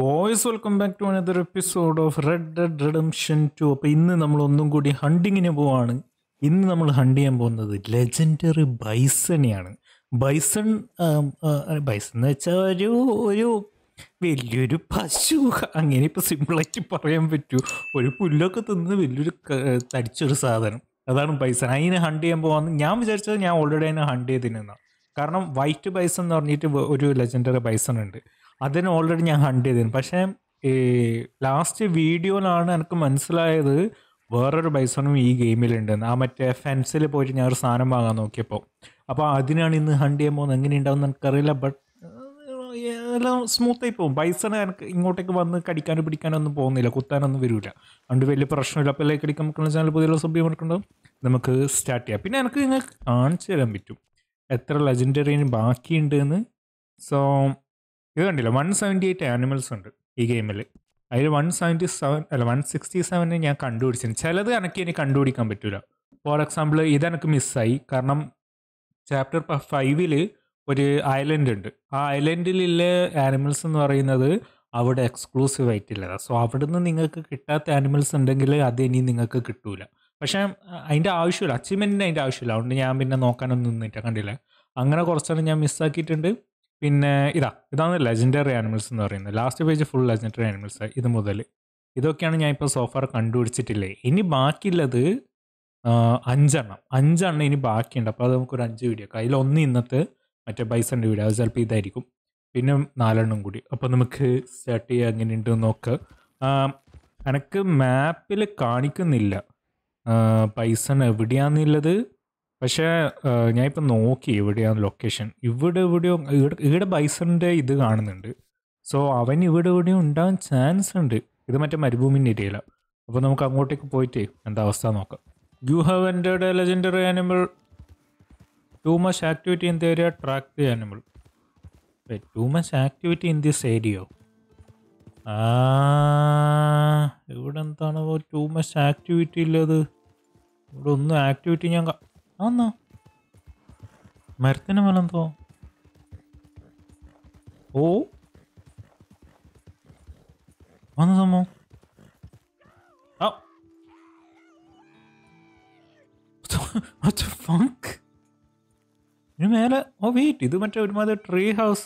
Boys welcome back to another episode of red red redemption to അപ്പോൾ ഇന്ന് നമ്മൾ ഒന്നും കൂടി ഹണ്ടിങ്ങിന് പോവാണ് ഇന്ന് നമ്മൾ ഹണ്ട് ചെയ്യാൻ പോകുന്നത് ലെജൻഡറി ബൈസണിയാണ് ബൈസൺ ബൈസൺ എന്ന് വെച്ചാൽ ഒരു ഒരു വലിയൊരു പശു അങ്ങനെ ഇപ്പോൾ സിമ്പിളായിട്ട് പറയാൻ പറ്റൂ ഒരു പുല്ലൊക്കെ തിന്ന് വലിയൊരു തടിച്ചൊരു സാധനം അതാണ് ബൈസൺ അതിനെ ഹണ്ട് ചെയ്യാൻ പോകാമെന്ന് ഞാൻ വിചാരിച്ചത് ഞാൻ ഓൾറെഡി അതിനെ ഹണ്ട് ചെയ്തിരുന്നതാണ് കാരണം വൈറ്റ് ബൈസൺ എന്ന് പറഞ്ഞിട്ട് ഒരു ലെജൻഡറി ബൈസൺ ഉണ്ട് അതിന് ഓൾറെഡി ഞാൻ ഹണ്ട് ചെയ്തിരുന്നു പക്ഷേ ഈ ലാസ്റ്റ് വീഡിയോയിലാണ് എനിക്ക് മനസ്സിലായത് വേറൊരു ബൈസോണും ഈ ഗെയിമിലുണ്ടെന്ന് ആ മറ്റേ ഫെൻസിൽ പോയിട്ട് ഞാൻ ഒരു സാധനം വാങ്ങാൻ നോക്കിയപ്പോൾ അപ്പോൾ അതിനാണ് ഇന്ന് ഹണ്ട് ചെയ്യാൻ പോകുന്നത് എങ്ങനെ ഉണ്ടാവും എനിക്കറിയില്ല ബട്ട് എല്ലാം സ്മൂത്തായി പോകും ബൈസൺ എനിക്ക് ഇങ്ങോട്ടേക്ക് വന്ന് കടിക്കാനും പിടിക്കാനോ ഒന്നും പോകുന്നില്ല കുത്താനൊന്നും വരില്ല അതുകൊണ്ട് വലിയ പ്രശ്നമില്ല അപ്പോൾ ലൈക്ക് അടിക്കാൻ മക്കളുടെ ചാനൽ പുതിയ സബ്യം എടുക്കുന്നുണ്ട് നമുക്ക് സ്റ്റാർട്ട് ചെയ്യാം പിന്നെ എനിക്ക് നിങ്ങൾക്ക് കാണിച്ചു തരാൻ പറ്റും എത്ര ലെജൻഡറിന് ബാക്കിയുണ്ട് എന്ന് സോ ഇത് കണ്ടില്ല വൺ സെവൻറ്റി എയ്റ്റ് ആനിമൽസ് ഉണ്ട് ഈ ഗെയിമിൽ അതിൽ വൺ സെവൻറ്റി സെവൻ അല്ല വൺ സിക്സ്റ്റി സെവനെ ഞാൻ കണ്ടുപിടിച്ചു ചിലത് എനിക്ക് ഇനി കണ്ടുപിടിക്കാൻ പറ്റില്ല ഫോർ എക്സാമ്പിൾ ഇതെനിക്ക് മിസ്സായി കാരണം ചാപ്റ്റർ ഫൈവിൽ ഒരു ഐലൻഡ് ഉണ്ട് ആ ഐലൻഡിലുള്ള ആനിമൽസ് എന്ന് പറയുന്നത് അവിടെ എക്സ്ക്ലൂസീവ് ആയിട്ടില്ല സോ അവിടുന്ന് നിങ്ങൾക്ക് കിട്ടാത്ത ആനിമൽസ് ഉണ്ടെങ്കിൽ അത് ഇനി നിങ്ങൾക്ക് കിട്ടൂല പക്ഷേ അതിൻ്റെ ആവശ്യമില്ല അച്ചീവ്മെൻറ്റിന് അതിൻ്റെ ആവശ്യമില്ല അതുകൊണ്ട് ഞാൻ പിന്നെ നോക്കാനൊന്നും നിന്നിട്ട് കണ്ടില്ല അങ്ങനെ കുറച്ചാണ് ഞാൻ മിസ്സാക്കിയിട്ടുണ്ട് പിന്നെ ഇതാ ഇതാണ് ലെജൻഡറി ആനിമൽസ് എന്ന് പറയുന്നത് last page full legendary animals ഇത് മുതൽ ഇതൊക്കെയാണ് ഞാൻ ഇപ്പോൾ സോഫർ കണ്ടുപിടിച്ചിട്ടില്ലേ ഇനി ബാക്കിയുള്ളത് അഞ്ചെണ്ണം അഞ്ചെണ്ണം ഇനി ബാക്കിയുണ്ട് അപ്പോൾ അത് നമുക്കൊരു അഞ്ച് വീഡിയോ അതിലൊന്ന് ഇന്നത്തെ മറ്റേ ബൈസൻ്റെ വീഡിയോ അത് ചിലപ്പോൾ ഇതായിരിക്കും പിന്നെ നാലെണ്ണം കൂടി അപ്പോൾ നമുക്ക് സ്റ്റാർട്ട് ചെയ്യുക ഉണ്ട് നോക്ക് എനിക്ക് മാപ്പിൽ കാണിക്കുന്നില്ല പൈസൺ എവിടെയാണെന്നുള്ളത് പക്ഷേ ഞാൻ നോക്കി എവിടെയാണ് ലൊക്കേഷൻ ഇവിടെ എവിടെയോ ഇവിടെ ബൈസറിൻ്റെ ഇത് കാണുന്നുണ്ട് സോ അവൻ ഇവിടെ എവിടെയോ ഉണ്ടാകാൻ ചാൻസ് ഉണ്ട് ഇത് മറ്റേ മരുഭൂമിൻ്റെ ഏരിയയിലാണ് അപ്പോൾ നമുക്ക് അങ്ങോട്ടേക്ക് പോയിട്ട് എന്താ അവസ്ഥ നോക്കാം you have entered a legendary animal too much activity in the area track the animal too much activity in this area ഇവിടെ എന്താണ് ടു മച്ച് ആക്ടിവിറ്റി ഉള്ളത് ഇവിടെ ഒന്നും ആക്ടിവിറ്റി ഞാൻ അതെന്നാ മരത്തിന് മേലെന്തോ ഓ വന്ന സംഭവം ആ ഫങ്ക് ഇതിന് മേലെ ഓ വെയിറ്റ് ഇത് മറ്റേ ഒരുമാതിരി ട്രീ ഹൗസ്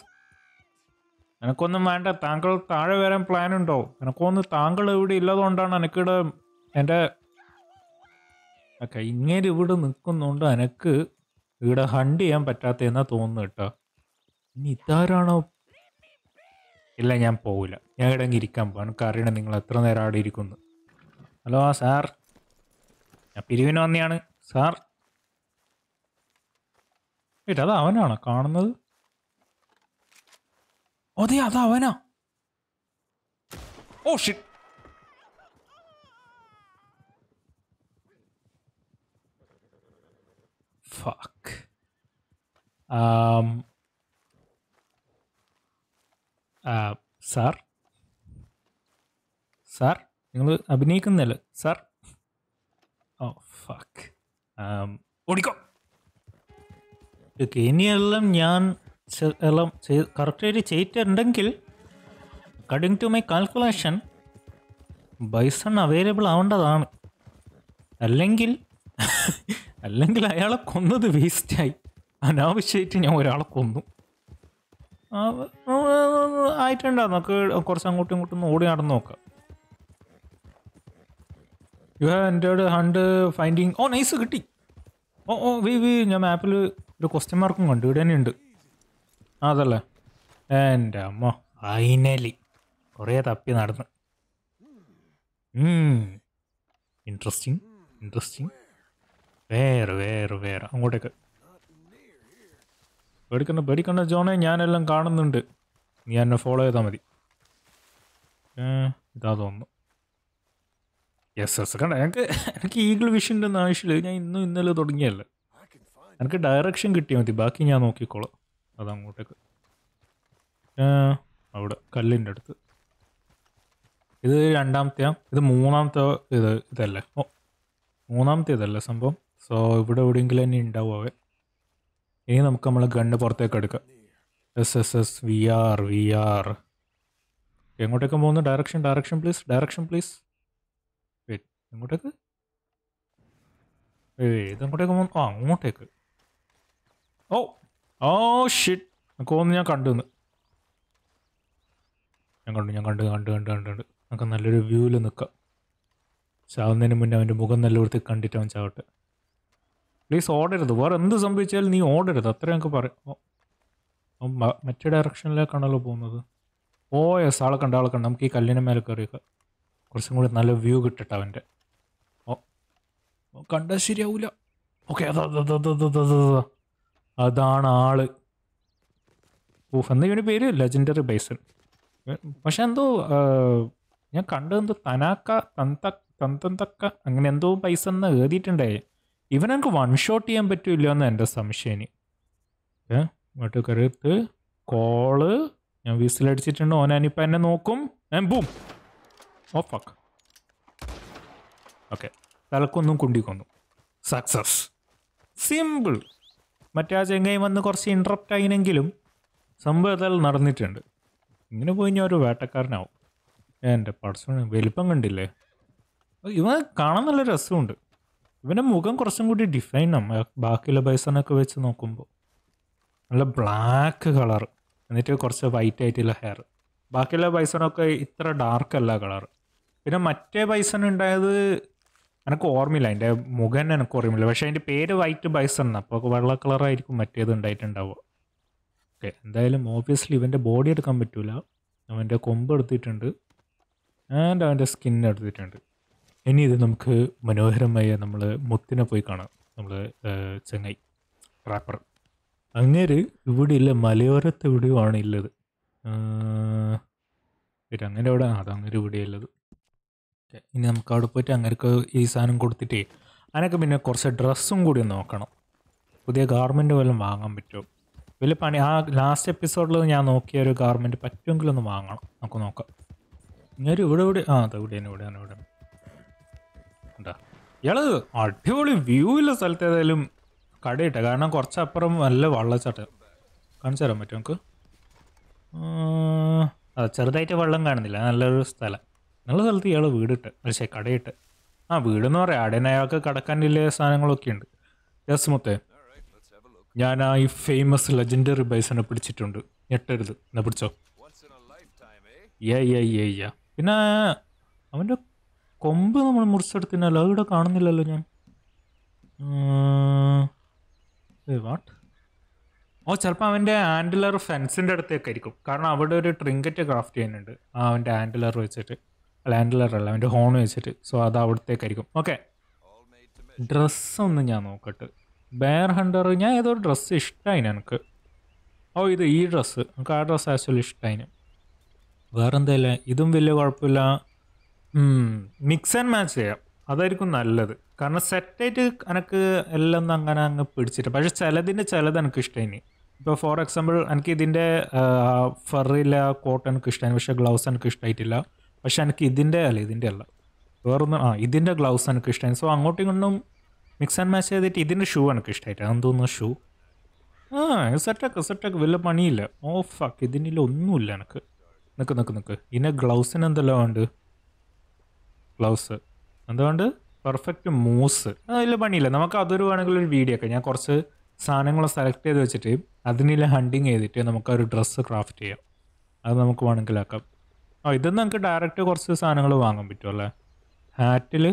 എനക്കൊന്നും വേണ്ട താങ്കൾ താഴെ വരാൻ പ്ലാൻ ഉണ്ടോ എനക്കൊന്ന് താങ്കൾ ഇവിടെ ഇല്ലാതുകൊണ്ടാണ് എനിക്കിവിടെ എൻ്റെ ഓക്കെ ഇങ്ങനെ ഇവിടെ നിൽക്കുന്നുണ്ട് എനക്ക് ഇവിടെ ഹണ്ട് ചെയ്യാൻ എന്നാ തോന്നുന്നു കേട്ടോ ഇനി ഇതാരാണോ ഇല്ല ഞാൻ പോവില്ല ഞാൻ ഇവിടെ ഇരിക്കാൻ പോകാം എനിക്ക് അറിയണം നിങ്ങൾ എത്ര നേരം അവിടെ ഇരിക്കുന്നു ഹലോ സാർ ഞാൻ പിരിവിന് വന്നെയാണ് സാർ ഏട്ടാ അത് അവനാണോ കാണുന്നത് അതെ അത് അവനാ oh shit fuck. Um, uh, sir sir നിങ്ങൾ അഭിനയിക്കുന്നല്ലേ sir oh oh, fuck um, ഓടിക്കോ ഓക്കെ ഇനിയെല്ലാം ഞാൻ എല്ലാം ചെയ്ത് കറക്റ്റായിട്ട് ചെയ്തിട്ടുണ്ടെങ്കിൽ according to my calculation bison available ആവേണ്ടതാണ് അല്ലെങ്കിൽ അല്ലെങ്കിൽ അയാളെ കൊന്നത് വേസ്റ്റായി അനാവശ്യമായിട്ട് ഞാൻ ഒരാളെ കൊന്നു ആയിട്ടുണ്ടാവും നമുക്ക് കുറച്ച് അങ്ങോട്ടും ഇങ്ങോട്ടും ഓടി നടന്ന് നോക്കാം you have entered hunt finding oh nice കിട്ടി ഓ ഓ വി വി ഞാൻ മാപ്പിൽ ഒരു ക്വസ്റ്റ്യൻ മാർക്കും കണ്ടു ഇവിടെ തന്നെ ഉണ്ട് അതല്ലേ എൻ്റെ അമ്മ അയിനലി കുറേ തപ്പി നടന്ന് ഇൻട്രസ്റ്റിംഗ് ഇൻട്രസ്റ്റിംഗ് വേറെ വേറെ വേറെ അങ്ങോട്ടേക്ക് പേടിക്കണ്ട പേടിക്കണ്ട ജോണെ ഞാനെല്ലാം കാണുന്നുണ്ട് നീ എന്നെ ഫോളോ ചെയ്താൽ മതി ഇതാ തോന്നുന്നു യെസ് യെസ് കണ്ട എനിക്ക് എനിക്ക് ഈഗിൾ വിഷൻ്റെ ആവശ്യമില്ല ഞാൻ ഇന്നും ഇന്നലെ തുടങ്ങിയല്ലേ എനിക്ക് ഡയറക്ഷൻ കിട്ടിയാൽ മതി ബാക്കി ഞാൻ നോക്കിക്കോളാം അതങ്ങോട്ടേക്ക് അവിടെ കല്ലിൻ്റെ അടുത്ത് ഇത് രണ്ടാമത്തെയാണ് ഇത് മൂന്നാമത്തെ ഇത് ഇതല്ലേ ഓ മൂന്നാമത്തേതല്ല സംഭവം സോ ഇവിടെ എവിടെയെങ്കിലും തന്നെ ഉണ്ടാവും അവൻ ഇനി നമുക്ക് നമ്മൾ ഗണ്ണ് പുറത്തേക്ക് എടുക്കാം S S S V R V R എങ്ങോട്ടേക്ക് പോകുന്നു direction direction please direction please എങ്ങോട്ടേക്ക് ഏ ഇതെങ്ങോട്ടേക്ക് പോകുന്നു ആ അങ്ങോട്ടേക്ക് ഓ ഓ ഷിറ്റ് നമുക്ക് ഒന്ന് ഞാൻ കണ്ടു ഞാൻ കണ്ടു ഞാൻ കണ്ടു കണ്ടു കണ്ടു കണ്ടു നമുക്ക് നല്ലൊരു വ്യൂവിൽ നിൽക്കാം ചാവുന്നതിന് മുന്നേ അവൻ്റെ മുഖം വൃത്തി കണ്ടിട്ട് അവൻ ചാവട്ടെ പ്ലീസ് ഓടരുത് വേറെ എന്ത് സംഭവിച്ചാലും നീ ഓടരുത് അത്ര ഞങ്ങൾക്ക് പറയാം മറ്റേ ഡയറക്ഷനിലേക്കാണല്ലോ പോകുന്നത് ഓ എസ് ആളെ കണ്ട ആളെ കണ്ട നമുക്ക് ഈ കല്ലിന് മേലെ കയറിയൊക്കെ കുറച്ചും കൂടി നല്ല വ്യൂ കിട്ടട്ടെ അവൻ്റെ ഓ കണ്ടാൽ ശരിയാവില്ല ഓക്കെ അതാണ് ആള് ഓഫ് എന്ന ഇവന് പേര് ലെജൻഡറി ബൈസൺ പക്ഷെ എന്തോ ഞാൻ കണ്ടതെന്തോ തനാക്ക തന്ത തന്തന്തക്ക അങ്ങനെ എന്തോ പൈസ എന്ന് എഴുതിയിട്ടുണ്ടേ ഇവനക്ക് വൺ ഷോട്ട് ചെയ്യാൻ പറ്റില്ല എന്ന് എൻ്റെ സംശയം ഇങ്ങോട്ട് കരുത്ത് കോള് ഞാൻ വിസിലടിച്ചിട്ടുണ്ട് ഓനാനിപ്പം എന്നെ നോക്കും ഞാൻ ബൂം ഓ ഫക്ക് ഓക്കെ തലക്കൊന്നും കുണ്ടിക്കൊന്നു സക്സസ് സിമ്പിൾ മറ്റേ ആ ചെങ്ങായി വന്ന് കുറച്ച് ഇൻട്രപ്റ്റ് ആയിനെങ്കിലും സംഭവം നടന്നിട്ടുണ്ട് ഇങ്ങനെ പോയി ഞാൻ ഒരു വേട്ടക്കാരനാവും എൻ്റെ പഠിച്ചു വലിപ്പം കണ്ടില്ലേ ഇവ കാണാൻ നല്ല രസമുണ്ട് ഇവൻ്റെ മുഖം കുറച്ചും കൂടി ഡിഫൈൻ ആണ് ബാക്കിയുള്ള ബൈസണൊക്കെ വെച്ച് നോക്കുമ്പോൾ നല്ല ബ്ലാക്ക് കളർ എന്നിട്ട് കുറച്ച് വൈറ്റ് ആയിട്ടുള്ള ഹെയർ ബാക്കിയുള്ള ബൈസണൊക്കെ ഇത്ര ഡാർക്ക് അല്ല കളർ പിന്നെ മറ്റേ ബൈസൺ ഉണ്ടായത് എനിക്ക് ഓർമ്മയില്ല അതിൻ്റെ മുഖം എനിക്ക് ഓർമ്മയില്ല പക്ഷേ അതിൻ്റെ പേര് വൈറ്റ് ബൈസൺ അപ്പോൾ വെള്ള കളറായിരിക്കും മറ്റേത് ഉണ്ടായിട്ടുണ്ടാവുക ഓക്കെ എന്തായാലും ഓബിയസ്ലി ഇവൻ്റെ ബോഡി എടുക്കാൻ പറ്റില്ല അവൻ്റെ കൊമ്പ് എടുത്തിട്ടുണ്ട് ആൻഡ് അവൻ്റെ സ്കിൻ എടുത്തിട്ടുണ്ട് ഇനി ഇത് നമുക്ക് മനോഹരമായ നമ്മൾ മുത്തിനെ പോയി കാണാം നമ്മൾ ചെങ്ങൈ റാപ്പർ അങ്ങേര് ഇവിടെ ഇല്ല മലയോരത്ത് എവിടെയോ ആണ് ഉള്ളത് അങ്ങനെ അവിടെ അത് അങ്ങനെ ഇവിടെ ഉള്ളത് ഇനി നമുക്ക് അവിടെ പോയിട്ട് അങ്ങനെയൊക്കെ ഈ സാധനം കൊടുത്തിട്ടേ അതിനൊക്കെ പിന്നെ കുറച്ച് ഡ്രസ്സും കൂടി നോക്കണം പുതിയ ഗാർമെൻറ്റ് വല്ലതും വാങ്ങാൻ പറ്റുമോ വലിയ പണി ആ ലാസ്റ്റ് എപ്പിസോഡിൽ ഞാൻ നോക്കിയ ഒരു ഗാർമെൻറ്റ് പറ്റുമെങ്കിലൊന്ന് വാങ്ങണം നമുക്ക് നോക്കാം ഇങ്ങനെ ഇവിടെ ഇവിടെ ആ അത് ഇവിടെയാണ് ഇവിടെയാണ് ഇവിടെയാണ് ഇയാള് അടിപൊളി വ്യൂ ഉള്ള സ്ഥലത്ത് ഏതായാലും കടയിട്ടെ കാരണം കുറച്ചപ്പുറം നല്ല വെള്ളച്ചാട്ടം കാണിച്ചു തരാൻ പറ്റും നമുക്ക് അതെ ചെറുതായിട്ട് വെള്ളം കാണുന്നില്ല നല്ലൊരു സ്ഥലം നല്ല സ്ഥലത്ത് ഇയാൾ വീടിട്ട് പക്ഷേ കടയിട്ട് ആ വീടെന്ന് പറയാം ആടേനെ അയാൾക്ക് കടക്കാനില്ലേ സാധനങ്ങളൊക്കെ ഉണ്ട് യെസ് മുത്തേ ഞാൻ ആ ഈ ഫേമസ് ലെജൻഡറി ബൈസനെ പിടിച്ചിട്ടുണ്ട് ഞെട്ടരുത് എന്നാ പിടിച്ചോ യാ യാ യാ യാ പിന്നെ അവൻ്റെ കൊമ്പ് നമ്മൾ മുറിച്ചെടുത്തിനല്ലോ അതിവിടെ കാണുന്നില്ലല്ലോ ഞാൻ വാട്ട് ഓ ചിലപ്പോൾ അവൻ്റെ ആൻഡിലർ ഫെൻസിൻ്റെ ആയിരിക്കും കാരണം അവിടെ ഒരു ട്രിങ്കറ്റ് ക്രാഫ്റ്റ് ചെയ്യുന്നുണ്ട് ആ അവൻ്റെ ആൻഡിലർ വെച്ചിട്ട് അല്ല ആൻഡിലർ അല്ല അവൻ്റെ ഹോൺ വെച്ചിട്ട് സോ അത് അവിടത്തേക്കായിരിക്കും ഓക്കെ ഡ്രസ്സൊന്ന് ഞാൻ നോക്കട്ടെ ബെയർ ഹണ്ടർ ഞാൻ ഏതോ ഡ്രസ്സ് ഇഷ്ടമായി എനിക്ക് ഓ ഇത് ഈ ഡ്രസ്സ് നമുക്ക് ആ ഡ്രസ്സ് ആക്ച്വലി ഇഷ്ടമായി വേറെന്തല്ല ഇതും വലിയ കുഴപ്പമില്ല മിക്സ് ആൻഡ് മാച്ച് ചെയ്യാം അതായിരിക്കും നല്ലത് കാരണം സെറ്റായിട്ട് എനിക്ക് എല്ലാം അങ്ങനെ അങ്ങ് പിടിച്ചിട്ട് പക്ഷെ ചിലതിൻ്റെ ചിലത് എനിക്ക് ഇഷ്ടമായി ഇപ്പോൾ ഫോർ എക്സാമ്പിൾ എനിക്ക് ഇതിൻ്റെ ഫെറിയിലെ കോട്ട് എനിക്ക് ഇഷ്ടമായി പക്ഷേ ഗ്ലൗസ് എനിക്ക് ഇഷ്ടമായിട്ടില്ല പക്ഷെ എനിക്ക് ഇതിൻ്റെ അല്ല ഇതിൻ്റെ അല്ല വേറൊന്നും ആ ഇതിൻ്റെ ഗ്ലൗസ് എനിക്ക് ഇഷ്ടമായി സോ അങ്ങോട്ടും ഇങ്ങോട്ടും മിക്സ് ആൻഡ് മാച്ച് ചെയ്തിട്ട് ഇതിൻ്റെ ഷൂ എനിക്ക് ഇഷ്ടമായിട്ട് അതെന്ന് തോന്നുന്നു ഷൂ ആ സെറ്റൊക്കെ സെറ്റൊക്കെ വലിയ പണിയില്ല ഓ ഫക്ക് ഇതിൻ്റെ ഒന്നുമില്ല എനിക്ക് നിൽക്ക് നിൽക്ക് നിൽക്ക് ഇതിൻ്റെ ഗ്ലൗസിന് എന്തെല്ലാം വേണ്ടത് ഗ്ലൗസ് അതുകൊണ്ട് പെർഫെക്റ്റ് മൂസ് അതിൽ പണിയില്ല നമുക്ക് അതൊരു വേണമെങ്കിൽ ഒരു വീഡിയോ ഒക്കെ ഞാൻ കുറച്ച് സാധനങ്ങൾ സെലക്ട് ചെയ്ത് വെച്ചിട്ട് അതിനില്ല ഹണ്ടിങ് ചെയ്തിട്ട് നമുക്ക് ഒരു ഡ്രസ്സ് ക്രാഫ്റ്റ് ചെയ്യാം അത് നമുക്ക് ആക്കാം ആ ഇതൊന്നും നമുക്ക് ഡയറക്റ്റ് കുറച്ച് സാധനങ്ങൾ വാങ്ങാൻ അല്ലേ ഹാറ്റിൽ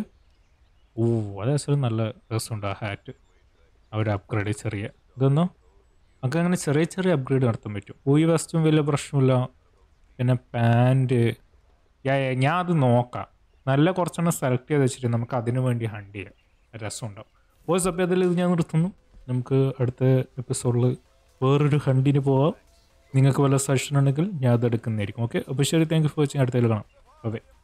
ഓ അത് അസല് നല്ല രസമുണ്ട് ആ ഹാറ്റ് അവർ അപ്ഗ്രേഡ് ചെറിയ ഇതൊന്നും നമുക്ക് അങ്ങനെ ചെറിയ ചെറിയ അപ്ഗ്രേഡ് നടത്താൻ പറ്റും ഈ വസ്തു വലിയ പ്രശ്നമില്ല പിന്നെ പാൻറ്റ് ഞാൻ അത് നോക്കാം നല്ല കുറച്ചെണ്ണം സെലക്ട് ചെയ്ത് വെച്ചിട്ട് നമുക്ക് അതിനു വേണ്ടി ഹണ്ട് ചെയ്യാം രസമുണ്ടാവും വോയിസ് അപ്പോൾ അതിൽ ഇത് ഞാൻ നിർത്തുന്നു നമുക്ക് അടുത്ത എപ്പിസോഡിൽ വേറൊരു ഹണ്ടിന് പോവാം നിങ്ങൾക്ക് വല്ല സജഷൻ ഉണ്ടെങ്കിൽ ഞാൻ അത് എടുക്കുന്നതായിരിക്കും ഓക്കെ അപ്പോൾ ശരി താങ്ക് യു ഫോർ വാച്ചിങ് അടുത്തതിൽ കാണാം ഓക്കെ